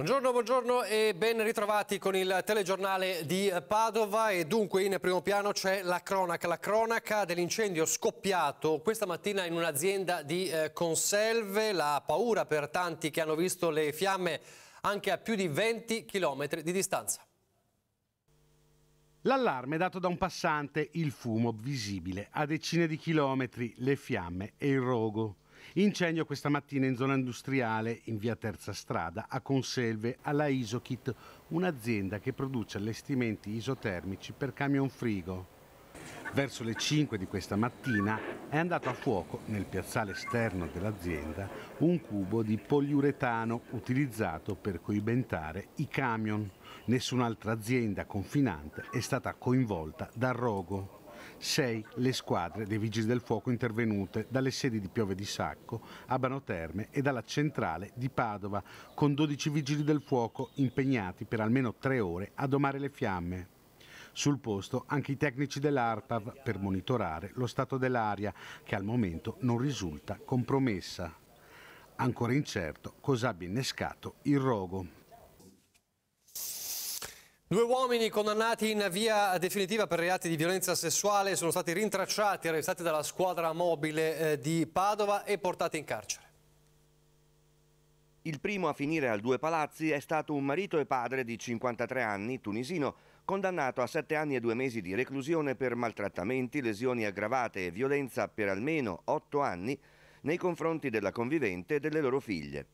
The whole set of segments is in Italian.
Buongiorno, buongiorno e ben ritrovati con il telegiornale di Padova e dunque in primo piano c'è la cronaca, la cronaca dell'incendio scoppiato questa mattina in un'azienda di eh, conserve, la paura per tanti che hanno visto le fiamme anche a più di 20 km di distanza. L'allarme dato da un passante, il fumo visibile a decine di chilometri, le fiamme e il rogo. Incendio questa mattina in zona industriale in via Terza Strada a Conselve alla Isokit, un'azienda che produce allestimenti isotermici per camion frigo. Verso le 5 di questa mattina è andato a fuoco nel piazzale esterno dell'azienda un cubo di poliuretano utilizzato per coibentare i camion. Nessun'altra azienda confinante è stata coinvolta dal rogo. 6 le squadre dei Vigili del Fuoco intervenute dalle sedi di Piove di Sacco, Abano Terme e dalla centrale di Padova, con 12 Vigili del Fuoco impegnati per almeno tre ore a domare le fiamme. Sul posto anche i tecnici dell'ARPAV per monitorare lo stato dell'aria, che al momento non risulta compromessa. Ancora incerto cosa abbia innescato il rogo. Due uomini condannati in via definitiva per reati di violenza sessuale sono stati rintracciati e arrestati dalla squadra mobile eh, di Padova e portati in carcere. Il primo a finire al Due Palazzi è stato un marito e padre di 53 anni, tunisino, condannato a 7 anni e 2 mesi di reclusione per maltrattamenti, lesioni aggravate e violenza per almeno 8 anni nei confronti della convivente e delle loro figlie.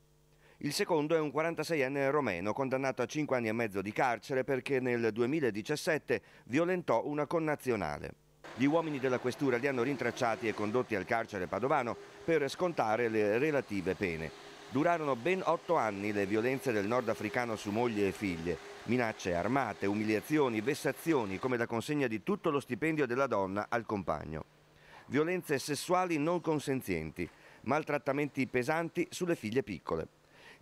Il secondo è un 46enne romeno condannato a 5 anni e mezzo di carcere perché nel 2017 violentò una connazionale. Gli uomini della questura li hanno rintracciati e condotti al carcere padovano per scontare le relative pene. Durarono ben otto anni le violenze del nordafricano su moglie e figlie. Minacce armate, umiliazioni, vessazioni, come la consegna di tutto lo stipendio della donna al compagno. Violenze sessuali non consenzienti, maltrattamenti pesanti sulle figlie piccole.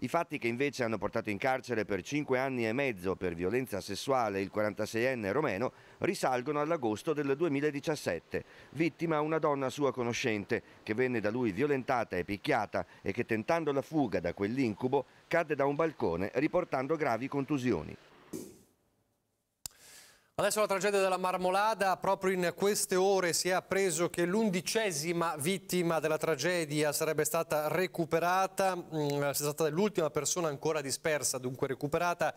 I fatti che invece hanno portato in carcere per 5 anni e mezzo per violenza sessuale il 46enne romeno risalgono all'agosto del 2017, vittima una donna sua conoscente che venne da lui violentata e picchiata e che tentando la fuga da quell'incubo cadde da un balcone riportando gravi contusioni. Adesso la tragedia della Marmolada, proprio in queste ore si è appreso che l'undicesima vittima della tragedia sarebbe stata recuperata, mm, è stata l'ultima persona ancora dispersa, dunque recuperata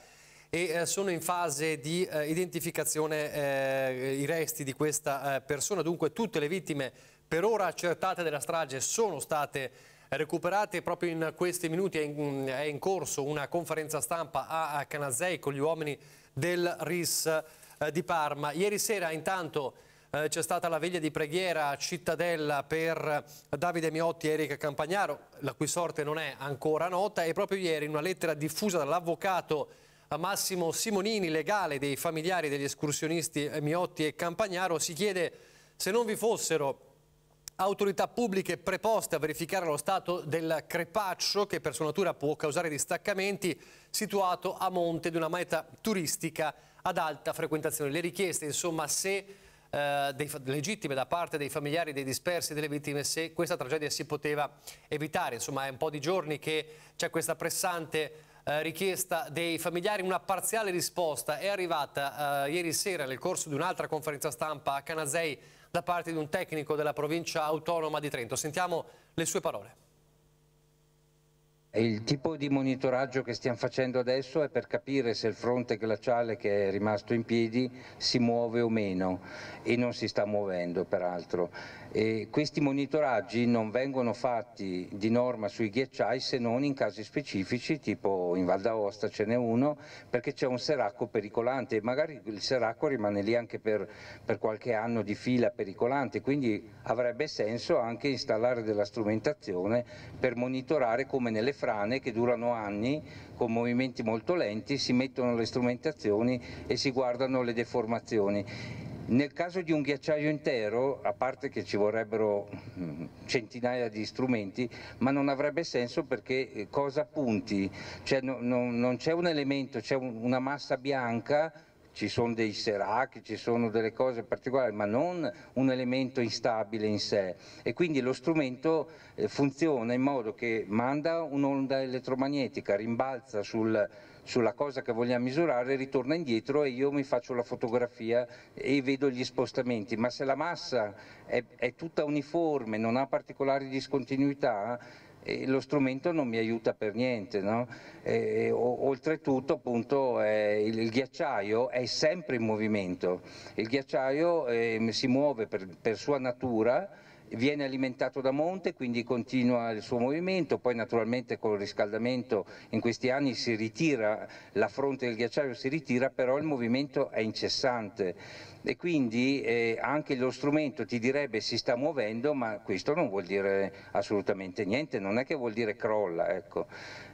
e eh, sono in fase di eh, identificazione eh, i resti di questa eh, persona, dunque tutte le vittime per ora accertate della strage sono state recuperate. Proprio in questi minuti è in, è in corso una conferenza stampa a Canazei con gli uomini del RIS eh, di Parma. Ieri sera intanto eh, c'è stata la veglia di preghiera a Cittadella per eh, Davide Miotti e Erika Campagnaro, la cui sorte non è ancora nota, e proprio ieri in una lettera diffusa dall'avvocato Massimo Simonini, legale dei familiari degli escursionisti eh, Miotti e Campagnaro, si chiede se non vi fossero autorità pubbliche preposte a verificare lo stato del crepaccio che per sua natura può causare distaccamenti situato a monte di una meta turistica ad alta frequentazione. Le richieste, insomma, se eh, dei, legittime da parte dei familiari dei dispersi e delle vittime se questa tragedia si poteva evitare. Insomma è un po' di giorni che c'è questa pressante eh, richiesta dei familiari, una parziale risposta è arrivata eh, ieri sera nel corso di un'altra conferenza stampa a Canazei da parte di un tecnico della provincia autonoma di Trento. Sentiamo le sue parole. Il tipo di monitoraggio che stiamo facendo adesso è per capire se il fronte glaciale che è rimasto in piedi si muove o meno e non si sta muovendo peraltro. E questi monitoraggi non vengono fatti di norma sui ghiacciai se non in casi specifici, tipo in Val d'Aosta ce n'è uno, perché c'è un seracco pericolante e magari il seracco rimane lì anche per, per qualche anno di fila pericolante, quindi avrebbe senso anche installare della strumentazione per monitorare come nelle frane frane che durano anni con movimenti molto lenti, si mettono le strumentazioni e si guardano le deformazioni. Nel caso di un ghiacciaio intero, a parte che ci vorrebbero mm, centinaia di strumenti, ma non avrebbe senso perché eh, cosa punti? Cioè, no, no, non c'è un elemento, c'è una massa bianca ci sono dei serac, ci sono delle cose particolari, ma non un elemento instabile in sé. E quindi lo strumento eh, funziona in modo che manda un'onda elettromagnetica, rimbalza sul, sulla cosa che vogliamo misurare, ritorna indietro e io mi faccio la fotografia e vedo gli spostamenti, ma se la massa è, è tutta uniforme, non ha particolari discontinuità, eh, lo strumento non mi aiuta per niente. No? E, o, oltretutto appunto eh, il, il, ghiacciaio è sempre in movimento, il ghiacciaio ehm, si muove per, per sua natura viene alimentato da monte, quindi continua il suo movimento, poi naturalmente con il riscaldamento in questi anni si ritira, la fronte del ghiacciaio si ritira, però il movimento è incessante e quindi eh, anche lo strumento ti direbbe si sta muovendo, ma questo non vuol dire assolutamente niente, non è che vuol dire crolla, ecco.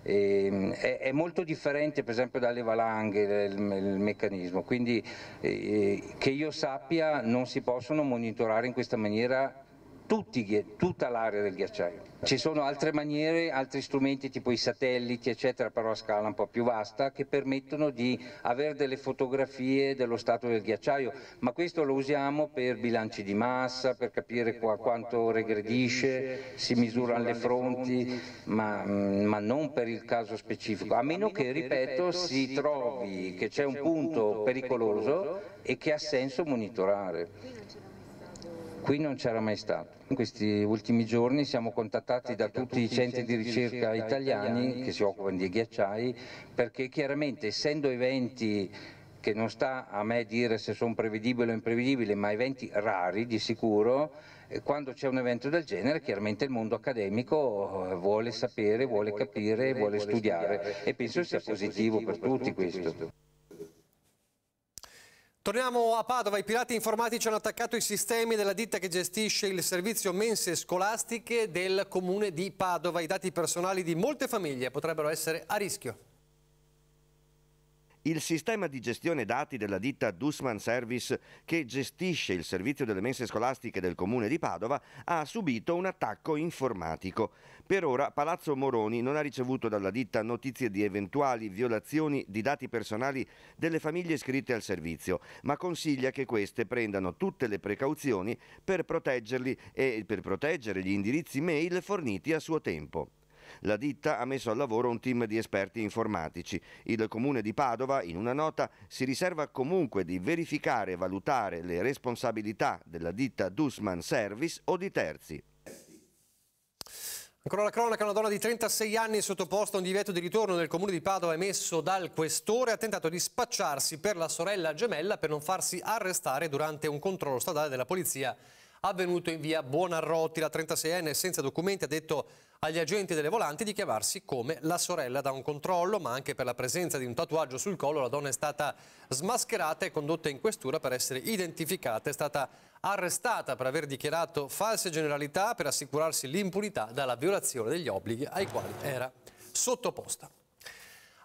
e, ehm, è, è, molto differente per esempio dalle valanghe il, il meccanismo, quindi eh, eh, che io sappia non si possono monitorare in questa maniera tutti, tutta l'area del ghiacciaio. Ci sono altre maniere, altri strumenti tipo i satelliti, eccetera, però a scala un po' più vasta, che permettono di avere delle fotografie dello stato del ghiacciaio, ma questo lo usiamo per bilanci di massa, per capire qua, quanto regredisce, si misurano le fronti, ma, mm, ma non per il caso specifico, a meno che, ripeto, si trovi che c'è un punto pericoloso e che ha senso monitorare qui non c'era mai stato. In questi ultimi giorni siamo contattati da tutti i centri di ricerca italiani che si occupano di ghiacciai perché chiaramente essendo eventi che non sta a me dire se sono prevedibili o imprevedibili, ma eventi rari di sicuro, eh, quando c'è un evento del genere chiaramente il mondo accademico eh, vuole sapere, vuole capire, vuole studiare e penso sia positivo per tutti questo. Torniamo a Padova, i pirati informatici hanno attaccato i sistemi della ditta che gestisce il servizio mense scolastiche del comune di Padova. I dati personali di molte famiglie potrebbero essere a rischio. Il sistema di gestione dati della ditta Dusman Service, che gestisce il servizio delle mense scolastiche del comune di Padova, ha subito un attacco informatico. Per ora Palazzo Moroni non ha ricevuto dalla ditta notizie di eventuali violazioni di dati personali delle famiglie iscritte al servizio, ma consiglia che queste prendano tutte le precauzioni per proteggerli e per proteggere gli indirizzi mail forniti a suo tempo. La ditta ha messo al lavoro un team di esperti informatici. Il comune di Padova, in una nota, si riserva comunque di verificare e valutare le responsabilità della ditta Dusman Service o di terzi. Ancora la cronaca, una donna di 36 anni sottoposta a un divieto di ritorno nel comune di Padova emesso dal questore ha tentato di spacciarsi per la sorella gemella per non farsi arrestare durante un controllo stradale della polizia avvenuto in via Buonarroti. La 36enne senza documenti ha detto agli agenti delle volanti di chiamarsi come la sorella da un controllo, ma anche per la presenza di un tatuaggio sul collo la donna è stata smascherata e condotta in questura per essere identificata, è stata arrestata per aver dichiarato false generalità per assicurarsi l'impunità dalla violazione degli obblighi ai quali era sottoposta.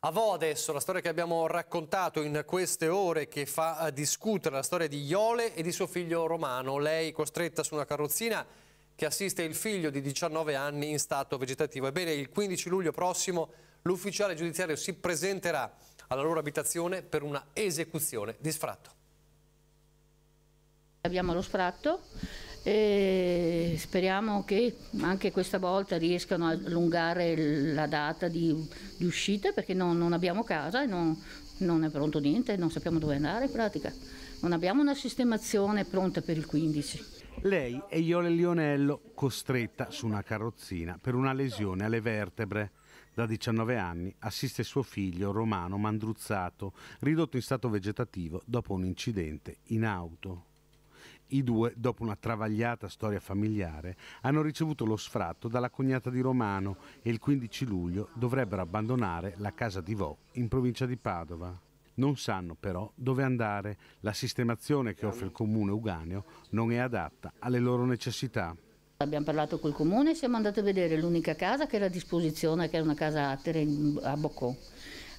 A vo adesso la storia che abbiamo raccontato in queste ore che fa discutere la storia di Iole e di suo figlio Romano. Lei costretta su una carrozzina che assiste il figlio di 19 anni in stato vegetativo. Ebbene, il 15 luglio prossimo l'ufficiale giudiziario si presenterà alla loro abitazione per una esecuzione di sfratto. Abbiamo lo sfratto e speriamo che anche questa volta riescano a allungare la data di, di uscita perché non, non abbiamo casa e non, non è pronto niente, non sappiamo dove andare in pratica. Non abbiamo una sistemazione pronta per il 15. Lei è Iole Lionello, costretta su una carrozzina per una lesione alle vertebre. Da 19 anni assiste suo figlio Romano Mandruzzato, ridotto in stato vegetativo dopo un incidente in auto. I due, dopo una travagliata storia familiare, hanno ricevuto lo sfratto dalla cognata di Romano e il 15 luglio dovrebbero abbandonare la casa di Vaux in provincia di Padova. Non sanno però dove andare. La sistemazione che offre il comune uganeo non è adatta alle loro necessità. Abbiamo parlato col comune e siamo andati a vedere l'unica casa che era a disposizione, che era una casa atere a Boccò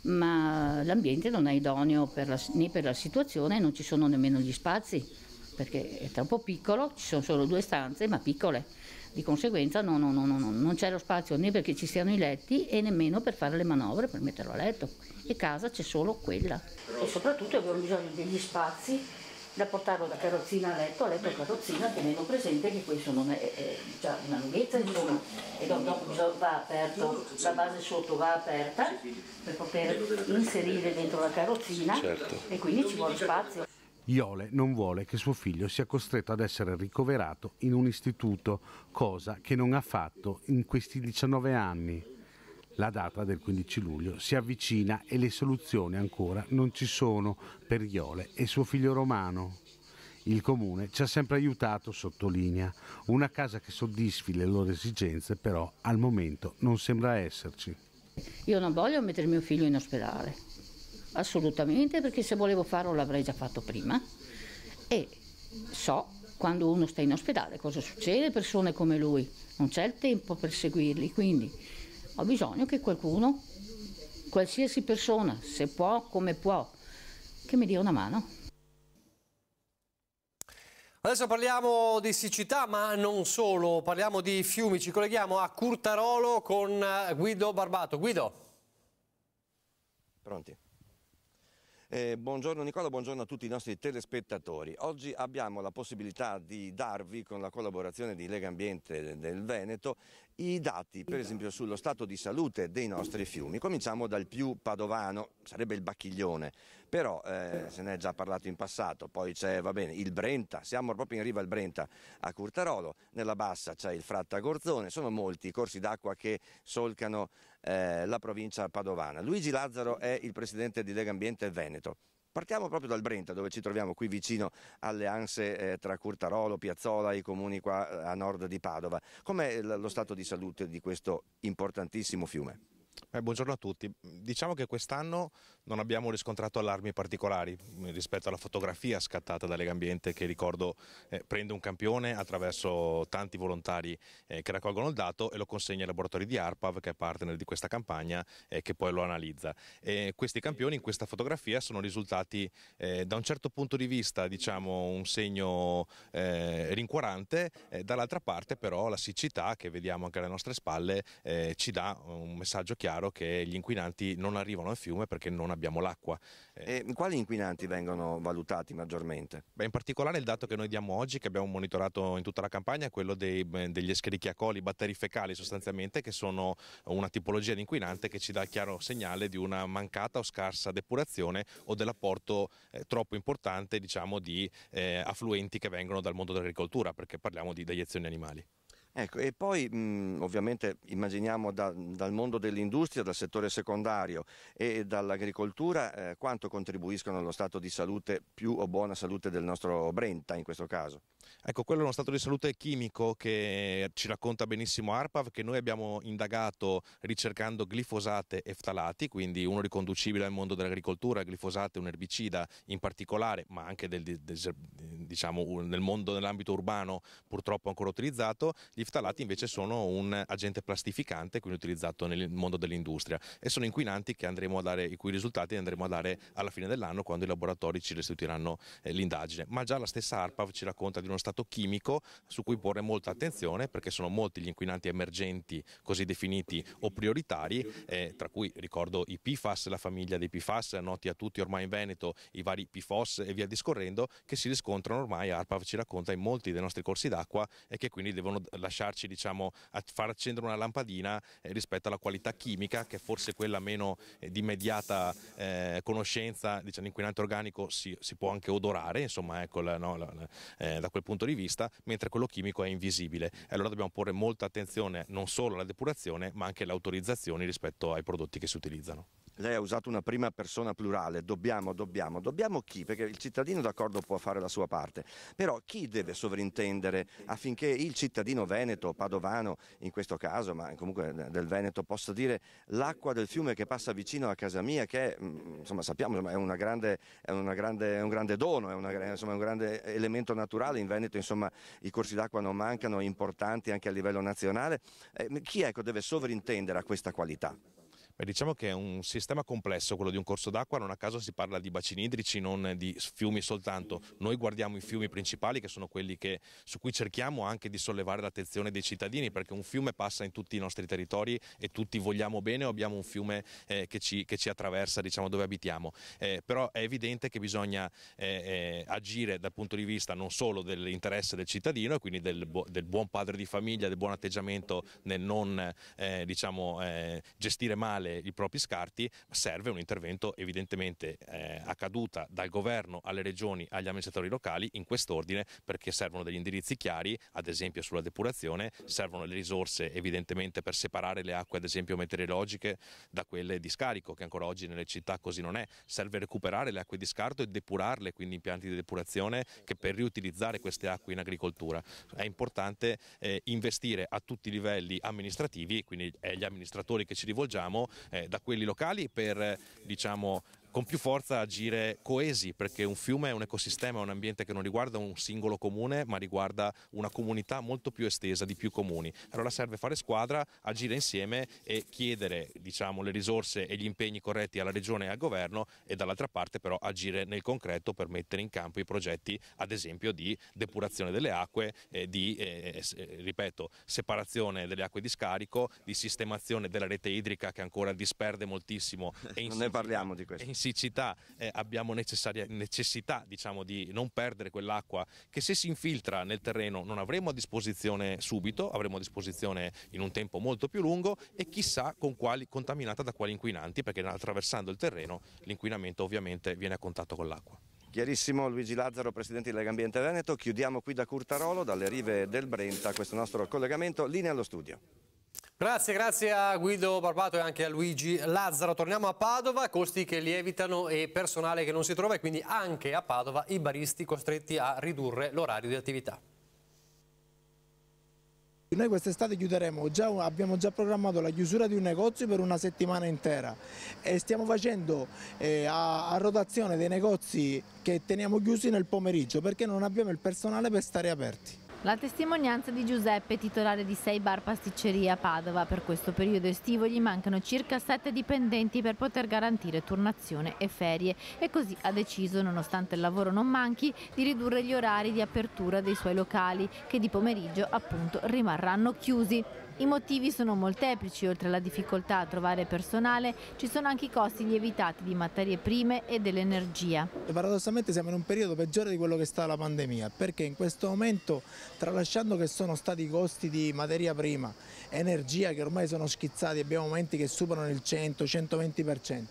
ma l'ambiente non è idoneo per la, né per la situazione, non ci sono nemmeno gli spazi, perché è troppo piccolo, ci sono solo due stanze, ma piccole. Di conseguenza no, no, no, non c'è lo spazio né perché ci siano i letti e nemmeno per fare le manovre per metterlo a letto. E casa c'è solo quella. E soprattutto abbiamo bisogno degli spazi da portarlo da carrozzina a letto, a letto a carrozzina, tenendo presente che questo non è, è già una lunghezza, insomma, e dopo va aperto, la base sotto va aperta per poter inserire dentro la carrozzina certo. e quindi ci vuole spazio. Iole non vuole che suo figlio sia costretto ad essere ricoverato in un istituto, cosa che non ha fatto in questi 19 anni. La data del 15 luglio si avvicina e le soluzioni ancora non ci sono per Iole e suo figlio Romano. Il comune ci ha sempre aiutato, sottolinea. Una casa che soddisfi le loro esigenze però al momento non sembra esserci. Io non voglio mettere mio figlio in ospedale, assolutamente, perché se volevo farlo l'avrei già fatto prima e so quando uno sta in ospedale cosa succede, persone come lui, non c'è il tempo per seguirli, quindi ho bisogno che qualcuno, qualsiasi persona, se può, come può, che mi dia una mano. Adesso parliamo di siccità, ma non solo, parliamo di fiumi. Ci colleghiamo a Curtarolo con eh, Guido Barbato. Guido. Pronti. Eh, buongiorno Nicola, buongiorno a tutti i nostri telespettatori. Oggi abbiamo la possibilità di darvi, con la collaborazione di Lega Ambiente del Veneto, i dati, per esempio, sullo stato di salute dei nostri fiumi. Cominciamo dal più padovano, sarebbe il Bacchiglione, però eh, se ne è già parlato in passato. Poi c'è, va bene, il Brenta, siamo proprio in riva al Brenta a Curtarolo, nella bassa c'è il Fratta Gorzone, sono molti i corsi d'acqua che solcano eh, la provincia padovana. Luigi Lazzaro è il presidente di Lega Ambiente Veneto. Partiamo proprio dal Brenta, dove ci troviamo qui vicino alle anse eh, tra Curtarolo, Piazzola e i comuni qua eh, a nord di Padova. Com'è lo stato di salute di questo importantissimo fiume? Eh, buongiorno a tutti. Diciamo che quest'anno non abbiamo riscontrato allarmi particolari mm, rispetto alla fotografia scattata da Lega Ambiente che ricordo eh, prende un campione attraverso tanti volontari eh, che raccolgono il dato e lo consegna ai laboratori di ARPAV che è partner di questa campagna e eh, che poi lo analizza. E questi campioni in questa fotografia sono risultati eh, da un certo punto di vista diciamo, un segno eh, rincuorante, dall'altra parte però la siccità che vediamo anche alle nostre spalle ci dà un messaggio chiaro chiaro che gli inquinanti non arrivano al fiume perché non abbiamo l'acqua. Eh. E quali inquinanti vengono valutati maggiormente? Beh, in particolare il dato che noi diamo oggi, che abbiamo monitorato in tutta la campagna, è quello dei, degli escherichiacoli, batteri fecali sostanzialmente, che sono una tipologia di inquinante che ci dà il chiaro segnale di una mancata o scarsa depurazione o dell'apporto eh, troppo importante diciamo, di eh, affluenti che vengono dal mondo dell'agricoltura, perché parliamo di deiezioni animali. Ecco, e poi mh, mhmm, ovviamente immaginiamo da, dal mondo dell'industria, dal settore secondario e dall'agricoltura eh, quanto contribuiscono allo stato di salute più o buona salute del nostro Brenta in questo caso. Ecco, quello è uno stato di salute chimico che ci racconta benissimo ARPAV, che noi abbiamo indagato ricercando glifosate e ftalati, quindi uno riconducibile al mondo dell'agricoltura, glifosate è un erbicida in particolare, ma anche del, del, diciamo, nel mondo nell'ambito urbano purtroppo ancora utilizzato. Gli ftalati invece sono un agente plastificante, quindi utilizzato nel mondo dell'industria e sono inquinanti dare, i cui risultati andremo a dare alla fine dell'anno quando i laboratori ci restituiranno eh, l'indagine. Ma già la stessa ARPAV ci racconta di uno stato chimico su cui porre molta attenzione perché sono molti gli inquinanti emergenti così definiti o prioritari, eh, tra cui ricordo i PFAS, la famiglia dei PFAS, noti a tutti ormai in Veneto, i vari PFOS e via discorrendo, che si riscontrano ormai, ARPAV ci racconta, in molti dei nostri corsi d'acqua e che quindi devono lasciare lasciarci diciamo, far accendere una lampadina eh, rispetto alla qualità chimica che è forse quella meno eh, di immediata eh, conoscenza, diciamo, l'inquinante organico si, si, può anche odorare, insomma, ecco, la, no, la, la, da quel punto di vista, mentre quello chimico è invisibile. Allora dobbiamo porre molta attenzione non solo alla depurazione ma anche alle autorizzazioni rispetto ai prodotti che si utilizzano. Lei ha usato una prima persona plurale, dobbiamo, dobbiamo, dobbiamo chi? Perché il cittadino d'accordo può fare la sua parte, però chi deve sovrintendere affinché il cittadino vero veneto, padovano in questo caso, ma comunque del Veneto, posso dire l'acqua del fiume che passa vicino a casa mia, che mm, insomma, sappiamo insomma, è, grande, è, grande, è, un grande dono, è, una, insomma, è, un grande elemento naturale. In Veneto insomma, i corsi d'acqua non mancano, importanti anche a livello nazionale. Eh, chi ecco, deve sovrintendere a questa qualità? Beh, diciamo che è un sistema complesso quello di un corso d'acqua, non a caso si parla di bacini idrici, non di fiumi soltanto. Noi guardiamo i fiumi principali che sono quelli che, su cui cerchiamo anche di sollevare l'attenzione dei cittadini perché un fiume passa in tutti i nostri territori e tutti vogliamo bene o abbiamo un fiume eh, che, ci, che, ci, attraversa diciamo, dove abitiamo. Eh, però è evidente che bisogna eh, eh agire dal punto di vista non solo dell'interesse del cittadino e quindi del, del, buon padre di famiglia, del buon atteggiamento nel non eh, diciamo, eh, gestire male le, i propri scarti, serve un intervento evidentemente eh, a caduta dal governo alle regioni, agli amministratori locali in quest'ordine perché servono degli indirizzi chiari, ad esempio sulla depurazione, servono le risorse evidentemente per separare le acque ad esempio meteorologiche da quelle di scarico che ancora oggi nelle città così non è, serve recuperare le acque di scarto e depurarle, quindi impianti di depurazione che per riutilizzare queste acque in agricoltura. È importante eh, investire a tutti i livelli amministrativi, quindi è gli amministratori che ci rivolgiamo, eh, da quelli locali per eh, diciamo, con più forza agire coesi, perché un fiume è un ecosistema, è un ambiente che non riguarda un singolo comune, ma riguarda una comunità molto più estesa di più comuni. Allora serve fare squadra, agire insieme e chiedere diciamo, le risorse e gli impegni corretti alla regione e al governo e dall'altra parte però agire nel concreto per mettere in campo i progetti ad esempio di depurazione delle acque, eh, di eh, eh, ripeto, separazione delle acque di scarico, di sistemazione della rete idrica che ancora disperde moltissimo. E non ne parliamo di questo siccità eh, abbiamo necessità diciamo, di non perdere quell'acqua che se si infiltra nel terreno non avremo a disposizione subito, avremo a disposizione in un tempo molto più lungo e chissà con quali, contaminata da quali inquinanti perché attraversando il terreno l'inquinamento ovviamente viene a contatto con l'acqua. Chiarissimo Luigi Lazzaro, Presidente di Lega Ambiente Veneto, chiudiamo qui da Curtarolo, dalle rive del Brenta, questo nostro collegamento, linea allo studio. Grazie, grazie a Guido Barbato e anche a Luigi Lazzaro. Torniamo a Padova, costi che lievitano e personale che non si trova e quindi anche a Padova i baristi costretti a ridurre l'orario di attività. Noi quest'estate chiuderemo, già, abbiamo già programmato la chiusura di un negozio per una settimana intera e stiamo facendo eh, a, a, rotazione dei negozi che teniamo chiusi nel pomeriggio perché non abbiamo il personale per stare aperti. La testimonianza di Giuseppe, titolare di 6 bar pasticceria a Padova, per questo periodo estivo gli mancano circa 7 dipendenti per poter garantire turnazione e ferie e così ha deciso, nonostante il lavoro non manchi, di ridurre gli orari di apertura dei suoi locali che di pomeriggio appunto rimarranno chiusi. I motivi sono molteplici, oltre alla difficoltà a trovare personale ci sono anche i costi lievitati di materie prime e dell'energia. Paradossalmente siamo in un periodo peggiore di quello che sta la pandemia perché in questo momento tralasciando che sono stati i costi di materia prima, energia che ormai sono schizzati, abbiamo aumenti che superano il 100-120%,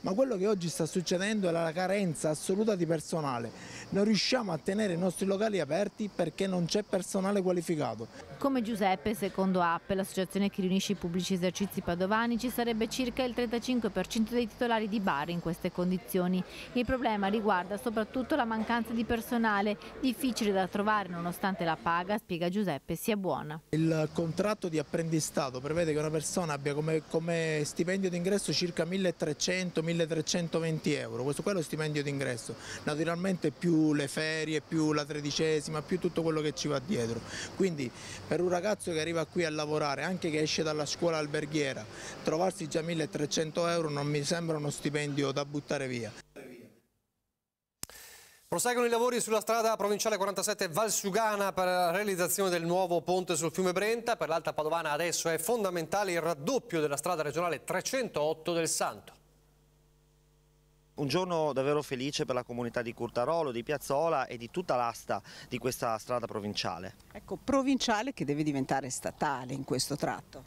ma quello che oggi sta succedendo è la carenza assoluta di personale. Non riusciamo a tenere i nostri locali aperti perché non c'è personale qualificato. Come Giuseppe, secondo App, per l'associazione che riunisce i pubblici esercizi padovani, ci sarebbe circa il 35% dei titolari di bar in queste condizioni. Il problema riguarda soprattutto la mancanza di personale, difficile da trovare nonostante la paga, spiega Giuseppe, sia buona. Il contratto di apprendistato prevede che una persona abbia come, come stipendio d'ingresso circa 1300-1320 euro, questo qua è lo stipendio d'ingresso, naturalmente più le ferie, più la tredicesima, più tutto quello che ci va dietro. Quindi per un ragazzo che arriva qui a lavorare lavorare, anche che esce dalla scuola alberghiera, trovarsi già 1300 euro non mi sembra uno stipendio da buttare via. Proseguono i lavori sulla strada provinciale 47 Valsugana per la realizzazione del nuovo ponte sul fiume Brenta. Per l'Alta Padovana adesso è fondamentale il raddoppio della strada regionale 308 del Santo. Un giorno davvero felice per la comunità di Curtarolo, di Piazzola e di tutta l'asta di questa strada provinciale. Ecco, provinciale che deve diventare statale in questo tratto.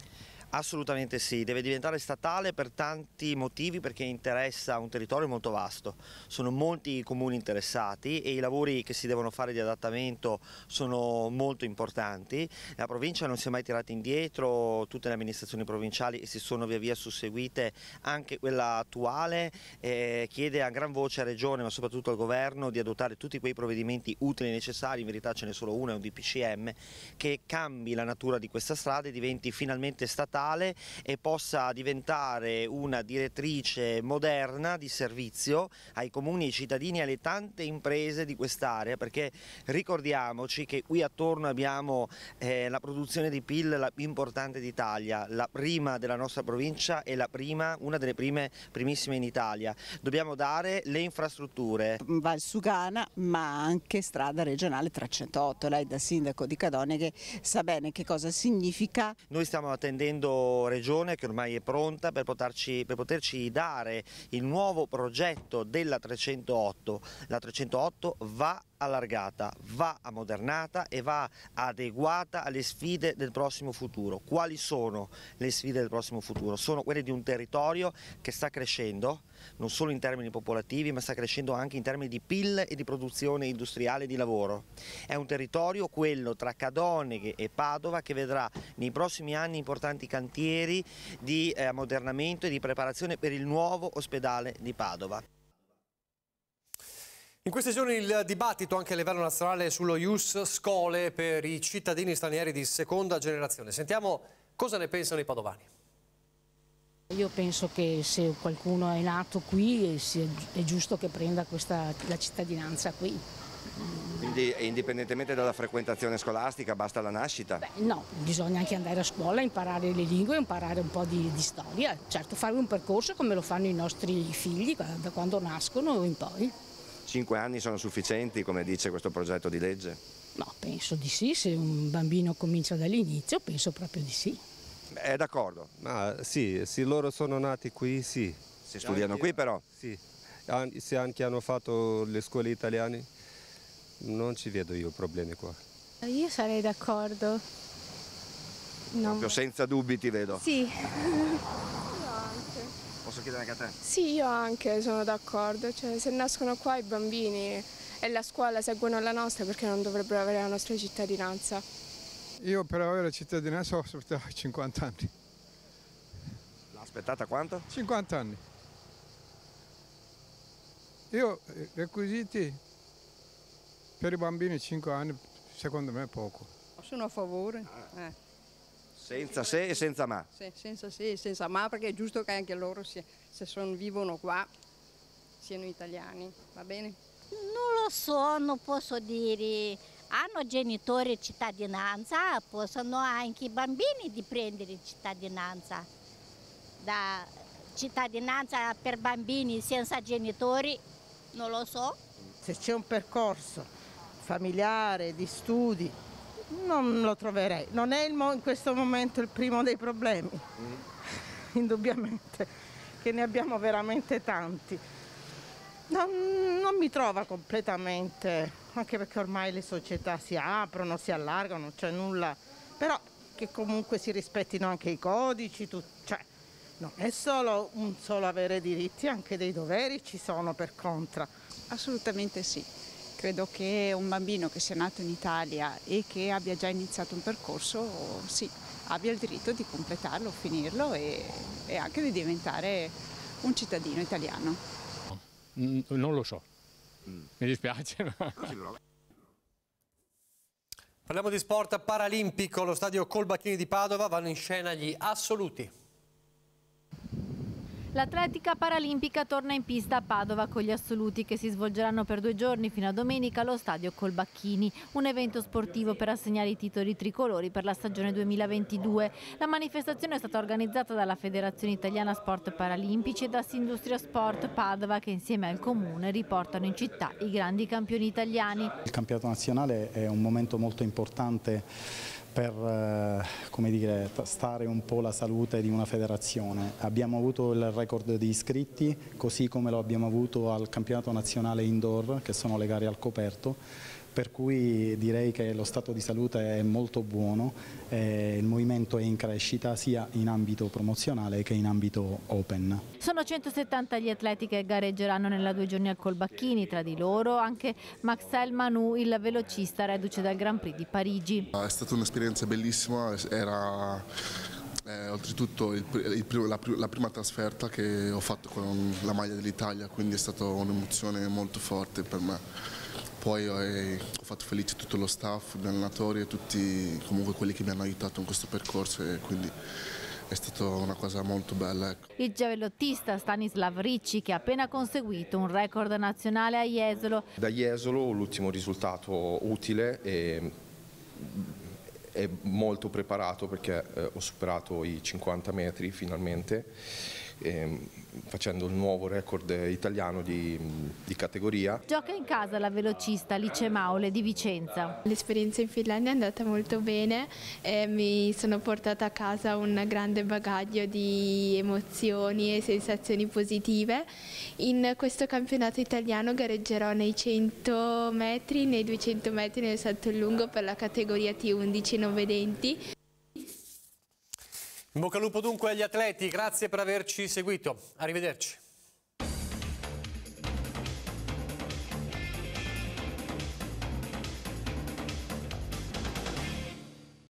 Assolutamente sì, deve diventare statale per tanti motivi perché interessa un territorio molto vasto, sono molti i comuni interessati e i lavori che si devono fare di adattamento sono molto importanti, la provincia non si è mai tirata indietro, tutte le amministrazioni provinciali si sono via via susseguite, anche quella attuale eh, chiede a gran voce a Regione ma soprattutto al Governo di adottare tutti quei provvedimenti utili e necessari, in verità ce n'è solo uno, è un DPCM, che cambi la natura di questa strada e diventi finalmente statale digitale e possa diventare una direttrice moderna di servizio ai comuni, ai cittadini e alle tante imprese di quest'area perché ricordiamoci che qui attorno abbiamo eh, la produzione di PIL la più importante d'Italia, la prima della nostra provincia e la prima, una delle prime, primissime in Italia. Dobbiamo dare le infrastrutture. Valsugana ma anche strada regionale 308, lei da sindaco di Cadone che sa bene che cosa significa. Noi stiamo attendendo Regione che ormai è pronta per, potarci, per poterci dare il nuovo progetto della 308. La 308 va allargata, va ammodernata e va adeguata alle sfide del prossimo futuro. Quali sono le sfide del prossimo futuro? Sono quelle di un territorio che sta crescendo, non solo in termini popolativi ma sta crescendo anche in termini di PIL e di produzione industriale e di lavoro. È un territorio, quello tra Cadoneghe e Padova, che vedrà nei prossimi anni importanti cantieri di eh, ammodernamento e di preparazione per il nuovo ospedale di Padova. In questi giorni il dibattito anche a livello nazionale sullo Ius Scole per i cittadini stranieri di seconda generazione. Sentiamo cosa ne pensano i padovani. Io penso che se qualcuno è nato qui eh, è giusto che prenda questa, la cittadinanza qui. Quindi eh, indipendentemente dalla frequentazione scolastica basta la nascita? Beh, no, bisogna anche andare a scuola, imparare le lingue, imparare un po' di, di storia, certo fare un percorso come lo fanno i nostri figli da quando nascono in poi. Cinque anni sono sufficienti come dice questo progetto di legge? No, penso di sì, se un bambino comincia dall'inizio penso proprio di sì. È eh, d'accordo? Ah, sì, se loro sono nati qui, sì. Si studiano anche, qui però? Sì, An se anche hanno fatto le scuole italiane, non ci vedo io problemi qua. Eh, io sarei d'accordo. No. Proprio senza dubbi ti vedo. Sì. Posso chiedere anche a te? Sì, io anche sono d'accordo, cioè, se nascono qua i bambini e la scuola seguono la nostra perché non dovrebbero avere la nostra cittadinanza. Io per avere cittadinanza ho aspettato 50 anni. L'ha aspettata quanto? 50 anni. Io eh, requisiti per i bambini 5 anni secondo me è poco. Sono a favore. Ah. Eh. Senza se e senza ma. Sì, senza se e senza ma perché è giusto che anche loro si, se son, vivono qua siano italiani, va bene? Non lo so, non posso dire hanno genitori cittadinanza possono anche i bambini di prendere cittadinanza. Da cittadinanza per bambini senza genitori non lo so. Se c'è un percorso familiare, di studi, non lo troverei. Non è in questo momento il primo dei problemi, mm. indubbiamente, che ne abbiamo veramente tanti. Non, non mi trova completamente anche perché ormai le società si aprono, si allargano, non c'è nulla, però che comunque si rispettino anche i codici, tu, cioè non è solo un solo avere diritti, anche dei doveri ci sono per contra. Assolutamente sì. Credo che un bambino che sia nato in Italia e che abbia già iniziato un percorso, sì, abbia il diritto di completarlo, finirlo e, e anche di diventare un cittadino italiano. Mm, non lo so, Mm. Mi dispiace. Ma... Parliamo di sport paralimpico. Lo stadio Colbacchini di Padova vanno in scena gli assoluti. L'atletica paralimpica torna in pista a Padova con gli assoluti che si svolgeranno per due giorni fino a domenica allo stadio Colbacchini, un evento sportivo per assegnare i titoli tricolori per la stagione 2022. La manifestazione è stata organizzata dalla Federazione Italiana Sport Paralimpici e da Sindustria Sport Padova che insieme al Comune riportano in città i grandi campioni italiani. Il campionato nazionale è un momento molto importante per eh, dire, stare un po' la salute di una federazione. Abbiamo avuto il record di iscritti, così come lo abbiamo avuto al campionato nazionale indoor, che sono le gare al coperto, per cui direi che lo stato di salute è molto buono, eh, il movimento è in crescita sia in ambito promozionale che in ambito open. Sono 170 gli atleti che gareggeranno nella due giorni al Colbacchini, tra di loro anche Maxel Manu, il velocista reduce dal Grand Prix di Parigi. Ah, è stata un'esperienza bellissima, era eh, oltretutto il, il, la, la, prima trasferta che ho fatto con la maglia dell'Italia, quindi è stata un'emozione molto forte per me. Poi eh, ho fatto felice tutto lo staff, gli allenatori e tutti comunque quelli che mi hanno aiutato in questo percorso e quindi è stata una cosa molto bella. Ecco. Il giavellotista Stanislav Ricci che ha appena conseguito un record nazionale a Jesolo. Da Jesolo l'ultimo risultato utile e è molto preparato perché eh, ho superato i 50 metri finalmente Ehm, facendo il nuovo record italiano di, di categoria. Gioca in casa la velocista Alice Maule di Vicenza. L'esperienza in Finlandia è andata molto bene e mi sono portata a casa un grande bagaglio di emozioni e sensazioni positive. In questo campionato italiano gareggerò nei 100 metri, nei 200 metri nel salto lungo per la categoria T11 non vedenti. In bocca al lupo dunque agli atleti, grazie per averci seguito. Arrivederci.